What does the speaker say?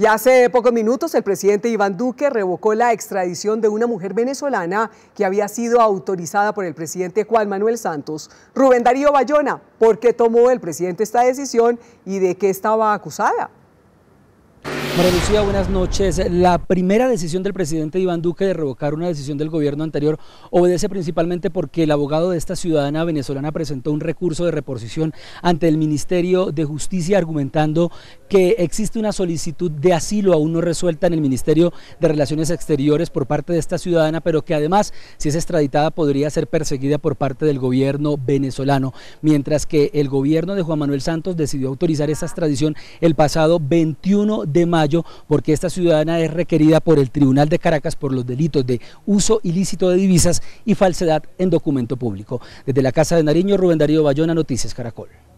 Y hace pocos minutos el presidente Iván Duque revocó la extradición de una mujer venezolana que había sido autorizada por el presidente Juan Manuel Santos. Rubén Darío Bayona, ¿por qué tomó el presidente esta decisión y de qué estaba acusada? buenas noches. La primera decisión del presidente Iván Duque de revocar una decisión del gobierno anterior obedece principalmente porque el abogado de esta ciudadana venezolana presentó un recurso de reposición ante el Ministerio de Justicia argumentando que existe una solicitud de asilo aún no resuelta en el Ministerio de Relaciones Exteriores por parte de esta ciudadana, pero que además, si es extraditada, podría ser perseguida por parte del gobierno venezolano, mientras que el gobierno de Juan Manuel Santos decidió autorizar esta extradición el pasado 21 de mayo porque esta ciudadana es requerida por el Tribunal de Caracas por los delitos de uso ilícito de divisas y falsedad en documento público. Desde la Casa de Nariño, Rubén Darío Bayona, Noticias Caracol.